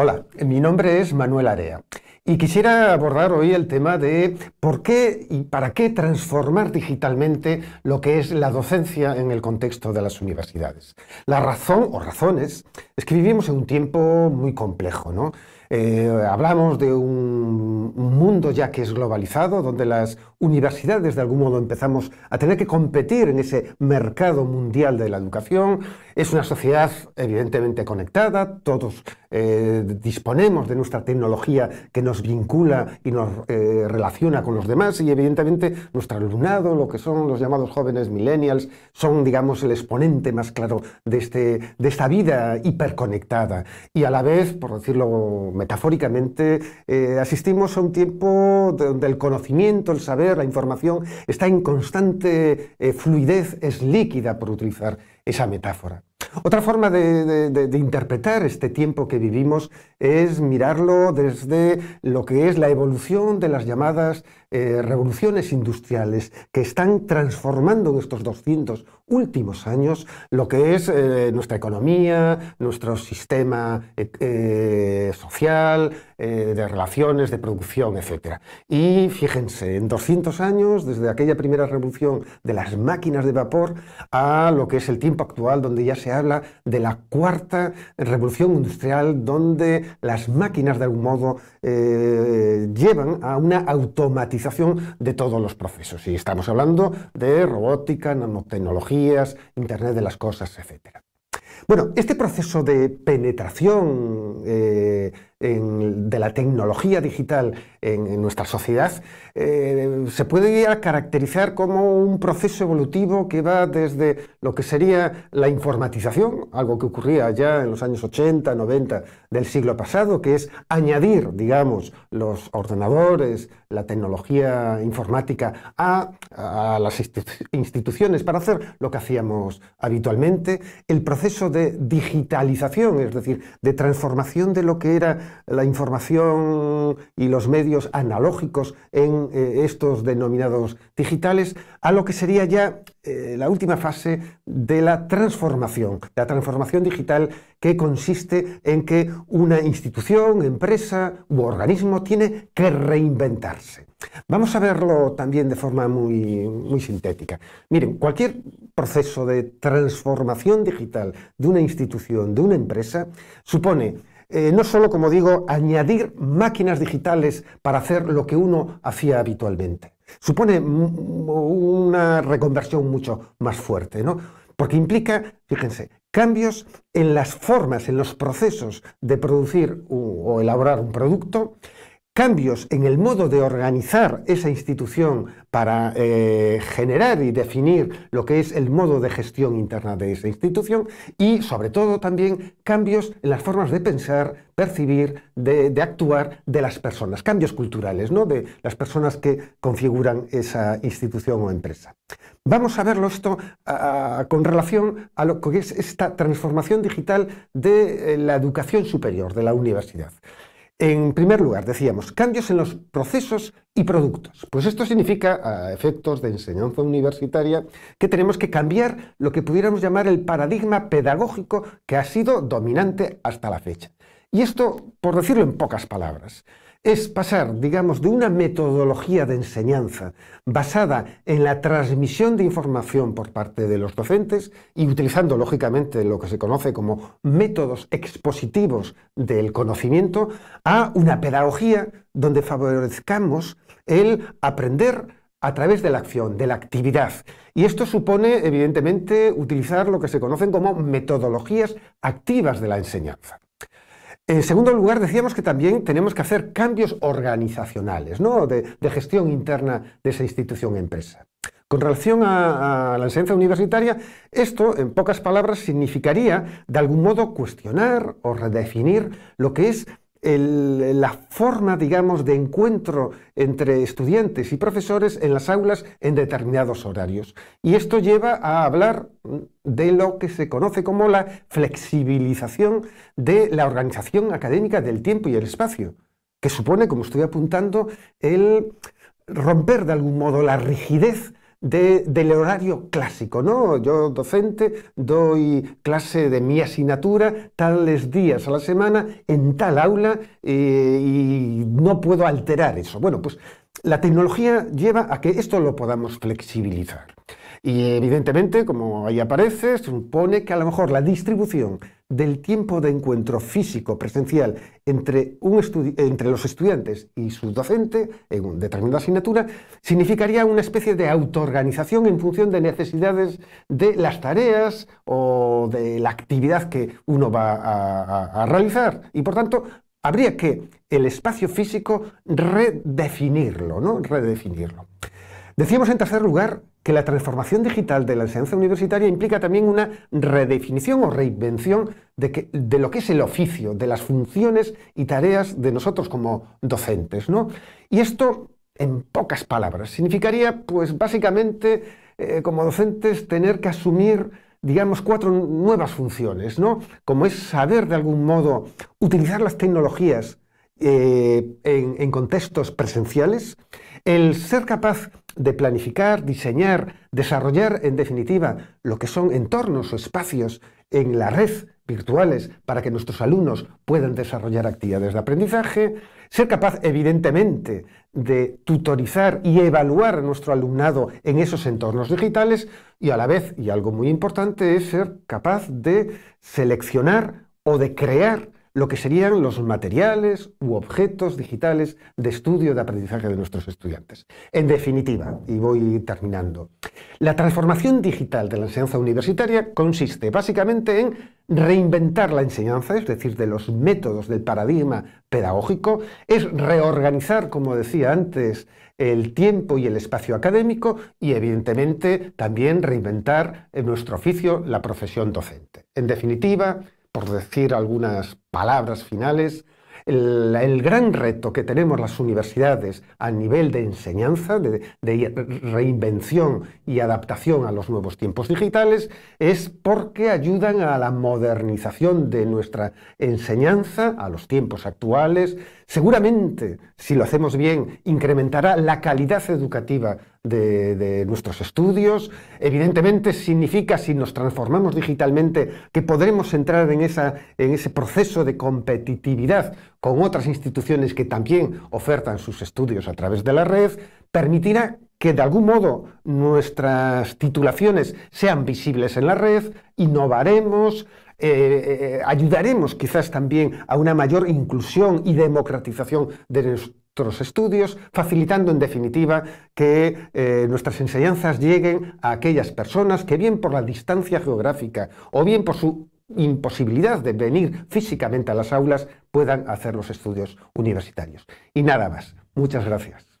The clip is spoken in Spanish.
Hola, mi nombre es Manuel Area y quisiera abordar hoy el tema de por qué y para qué transformar digitalmente lo que es la docencia en el contexto de las universidades. La razón o razones es que vivimos en un tiempo muy complejo, ¿no? Eh, hablamos de un mundo ya que es globalizado, donde las universidades de algún modo empezamos a tener que competir en ese mercado mundial de la educación. Es una sociedad evidentemente conectada, todos eh, disponemos de nuestra tecnología que nos vincula y nos eh, relaciona con los demás y evidentemente nuestro alumnado, lo que son los llamados jóvenes millennials, son digamos el exponente más claro de, este, de esta vida hiperconectada y a la vez, por decirlo metafóricamente, eh, asistimos a un tiempo donde el conocimiento, el saber, la información está en constante eh, fluidez, es líquida, por utilizar esa metáfora. Otra forma de, interpretar este tiempo que vivimos es mirarlo desde lo que es la evolución de las llamadas eh, revoluciones industriales que están transformando en estos 200 últimos años lo que es eh, nuestra economía, nuestro sistema eh, social, de relaciones, de producción, etc. Y fíjense, en 200 años, desde aquella primera revolución de las máquinas de vapor a lo que es el tiempo actual donde ya se se habla de la cuarta revolución industrial donde las máquinas de algún modo eh, llevan a una automatización de todos los procesos. Y estamos hablando de robótica, nanotecnologías, Internet de las Cosas, etcétera Bueno, este proceso de penetración eh, de la tecnología digital en, nuestra sociedad, eh, se puede caracterizar como un proceso evolutivo que va desde lo que sería la informatización, algo que ocurría ya en los años 80, 90 del siglo pasado, que es añadir, digamos, los ordenadores, la tecnología informática a, las instituciones para hacer lo que hacíamos habitualmente, el proceso de digitalización, es decir, de transformación de lo que era la información y los medios analógicos en eh, estos denominados digitales a lo que sería ya eh, la última fase de la transformación, la transformación digital que consiste en que una institución, empresa u organismo tiene que reinventarse. Vamos a verlo también de forma muy, muy sintética. Miren, cualquier proceso de transformación digital de una institución, de una empresa, supone eh, no solo, como digo, añadir máquinas digitales para hacer lo que uno hacía habitualmente. Supone una reconversión mucho más fuerte, ¿no? Porque implica, fíjense, cambios en las formas, en los procesos de producir o elaborar un producto, cambios en el modo de organizar esa institución para eh, generar y definir lo que es el modo de gestión interna de esa institución y sobre todo también cambios en las formas de pensar, percibir, de, actuar de las personas, cambios culturales, ¿no? de las personas que configuran esa institución o empresa. Vamos a verlo esto con relación a lo que es esta transformación digital de eh, la educación superior, de la universidad. En primer lugar, decíamos, cambios en los procesos y productos. Pues esto significa, a efectos de enseñanza universitaria, que tenemos que cambiar lo que pudiéramos llamar el paradigma pedagógico que ha sido dominante hasta la fecha. Y esto, por decirlo en pocas palabras, es pasar, digamos, de una metodología de enseñanza basada en la transmisión de información por parte de los docentes y utilizando, lógicamente, lo que se conoce como métodos expositivos del conocimiento, a una pedagogía donde favorezcamos el aprender a través de la acción, de la actividad. Y esto supone, evidentemente, utilizar lo que se conocen como metodologías activas de la enseñanza. En segundo lugar, decíamos que también tenemos que hacer cambios organizacionales, ¿no? de, gestión interna de esa institución-empresa. Con relación a, la enseñanza universitaria, esto, en pocas palabras, significaría, de algún modo, cuestionar o redefinir lo que es la forma, digamos, de encuentro entre estudiantes y profesores en las aulas en determinados horarios. Y esto lleva a hablar de lo que se conoce como la flexibilización de la organización académica del tiempo y el espacio, que supone, como estoy apuntando, el romper de algún modo la rigidez del horario clásico, ¿no? Yo, docente, doy clase de mi asignatura tales días a la semana en tal aula eh, y no puedo alterar eso. Bueno, pues la tecnología lleva a que esto lo podamos flexibilizar. Y evidentemente, como ahí aparece, supone que a lo mejor la distribución del tiempo de encuentro físico presencial entre, los estudiantes y su docente en determinada asignatura significaría una especie de autoorganización en función de necesidades de las tareas o de la actividad que uno va a, a realizar y por tanto habría que el espacio físico redefinirlo, ¿no? Redefinirlo. Decíamos en tercer lugar que la transformación digital de la enseñanza universitaria implica también una redefinición o reinvención de, lo que es el oficio, de las funciones y tareas de nosotros como docentes, ¿no? Y esto, en pocas palabras, significaría, pues básicamente, eh, como docentes, tener que asumir digamos, cuatro nuevas funciones, ¿no? Como es saber, de algún modo, utilizar las tecnologías eh, en, contextos presenciales, el ser capaz de planificar, diseñar, desarrollar, en definitiva, lo que son entornos o espacios en la red virtuales para que nuestros alumnos puedan desarrollar actividades de aprendizaje, ser capaz evidentemente de tutorizar y evaluar a nuestro alumnado en esos entornos digitales y a la vez, y algo muy importante, es ser capaz de seleccionar o de crear lo que serían los materiales u objetos digitales de estudio de aprendizaje de nuestros estudiantes. En definitiva, y voy terminando, la transformación digital de la enseñanza universitaria consiste básicamente en reinventar la enseñanza, es decir, de los métodos del paradigma pedagógico, es reorganizar, como decía antes, el tiempo y el espacio académico y, evidentemente, también reinventar en nuestro oficio la profesión docente. En definitiva, por decir algunas palabras finales, el, gran reto que tenemos las universidades a nivel de enseñanza, de, reinvención y adaptación a los nuevos tiempos digitales, es porque ayudan a la modernización de nuestra enseñanza a los tiempos actuales. Seguramente, si lo hacemos bien, incrementará la calidad educativa de, nuestros estudios. Evidentemente significa, si nos transformamos digitalmente, que podremos entrar en, esa, en ese proceso de competitividad con otras instituciones que también ofertan sus estudios a través de la red. Permitirá que de algún modo nuestras titulaciones sean visibles en la red, innovaremos, eh, eh, ayudaremos quizás también a una mayor inclusión y democratización de, los estudios, facilitando en definitiva que eh, nuestras enseñanzas lleguen a aquellas personas que bien por la distancia geográfica o bien por su imposibilidad de venir físicamente a las aulas puedan hacer los estudios universitarios. Y nada más. Muchas gracias.